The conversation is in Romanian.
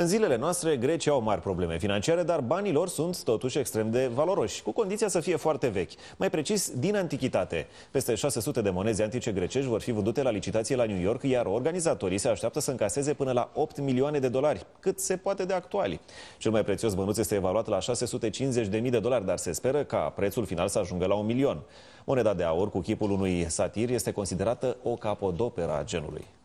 În zilele noastre, Grecia au mari probleme financiare, dar banii lor sunt totuși extrem de valoroși, cu condiția să fie foarte vechi, mai precis din antichitate. Peste 600 de monede antice grecești vor fi vândute la licitație la New York, iar organizatorii se așteaptă să încaseze până la 8 milioane de dolari, cât se poate de actuali. Cel mai prețios bănuț este evaluat la 650.000 de dolari, dar se speră ca prețul final să ajungă la un milion. Moneda de aur cu chipul unui satir este considerată o capodoperă a genului.